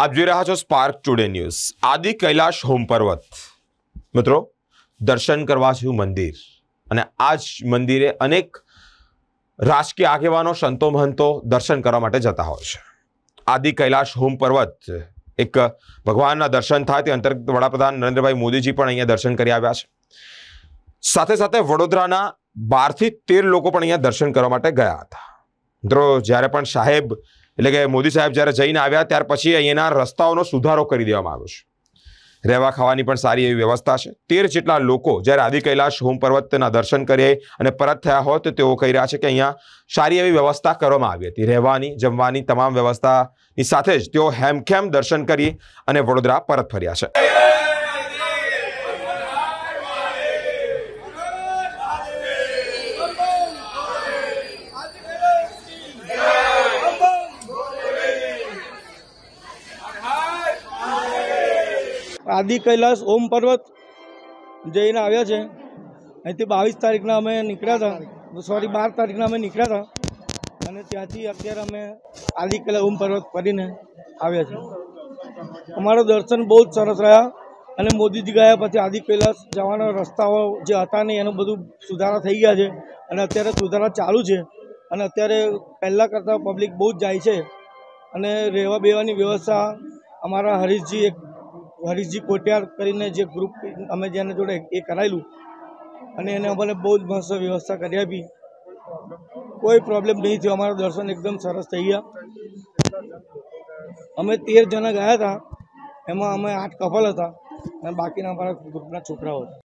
આપ જોઈ રહ્યા છો સ્પાર્ક ટુડે ન્યૂઝ આદિ કૈલાશ હોમ પર્વત મિત્રો દર્શન કરવા છે મંદિર અને આ જ મંદિરે અનેક રાજકીય આગેવાનો સંતો મહંતો દર્શન કરવા માટે જતા હોય છે આદિ કૈલાશ હોમ પર્વત એક ભગવાનના દર્શન થાય તે અંતર્ગત વડાપ્રધાન નરેન્દ્રભાઈ મોદીજી પણ અહીંયા દર્શન કરી આવ્યા છે સાથે સાથે વડોદરાના બારથી તેર લોકો પણ અહીંયા દર્શન કરવા માટે ગયા હતા મિત્રો જ્યારે પણ સાહેબ એટલે કે મોદી સાહેબ જ્યારે જઈને આવ્યા ત્યાર પછી અહીંના રસ્તાઓનો સુધારો કરી દેવામાં આવ્યો છે રહેવા ખાવાની પણ સારી એવી વ્યવસ્થા છે તેર જેટલા લોકો જ્યારે આદિ કૈલાશ હોમ પર્વતના દર્શન કરીએ અને પરત થયા હોય તો તેઓ કહી રહ્યા છે કે અહીંયા સારી એવી વ્યવસ્થા કરવામાં આવી હતી રહેવાની જમવાની તમામ વ્યવસ્થાની સાથે જ તેઓ હેમખેમ દર્શન કરી અને વડોદરા પરત ફર્યા છે આદિ કૈલાસ ઓમ પર્વત જઈને આવ્યા છે અહીંથી બાવીસ તારીખના અમે નીકળ્યા હતા સોરી બાર તારીખના અમે નીકળ્યા હતા અને ત્યાંથી અત્યારે અમે આદિ કૈલાસ ઓમ પર્વત ફરીને આવ્યા છે અમારો દર્શન બહુ જ સરસ રહ્યા અને મોદીજી ગયા પછી આદિ કૈલાસ જવાના રસ્તાઓ જે હતા નહીં એનું બધું સુધારા થઈ ગયા છે અને અત્યારે સુધારા ચાલુ છે અને અત્યારે પહેલાં કરતાં પબ્લિક બહુ જ જાય છે અને રહેવા બેવાની વ્યવસ્થા અમારા હરીશજી એક હરીશજી કોટિયાર કરીને જે ગ્રુપ અમે જેને જોડે એ કરાયેલું અને એને અમારે બહુ જ મસ્ત વ્યવસ્થા કરી આપી કોઈ પ્રોબ્લેમ નહીં થયો અમારા દર્શન એકદમ સરસ થઈ ગયા અમે તેર જણા ગયા હતા એમાં અમે આઠ કપલ હતા અને બાકીના અમારા ગ્રુપના છોકરાઓ હતા